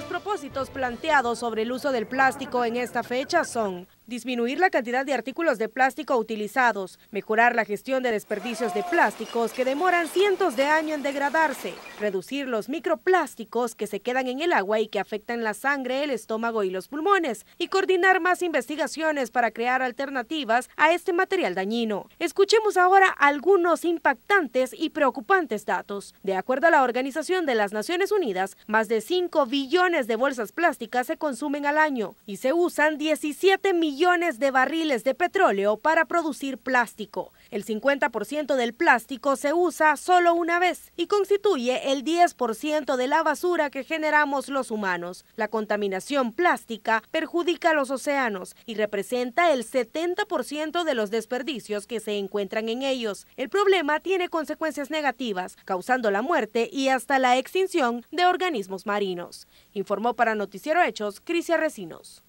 Los propósitos planteados sobre el uso del plástico en esta fecha son disminuir la cantidad de artículos de plástico utilizados, mejorar la gestión de desperdicios de plásticos que demoran cientos de años en degradarse, reducir los microplásticos que se quedan en el agua y que afectan la sangre, el estómago y los pulmones, y coordinar más investigaciones para crear alternativas a este material dañino. Escuchemos ahora algunos impactantes y preocupantes datos. De acuerdo a la Organización de las Naciones Unidas, más de 5 billones de bolsas plásticas se consumen al año y se usan 17 millones millones de barriles de petróleo para producir plástico. El 50% del plástico se usa solo una vez y constituye el 10% de la basura que generamos los humanos. La contaminación plástica perjudica los océanos y representa el 70% de los desperdicios que se encuentran en ellos. El problema tiene consecuencias negativas, causando la muerte y hasta la extinción de organismos marinos. Informó para Noticiero Hechos Crisia Recinos.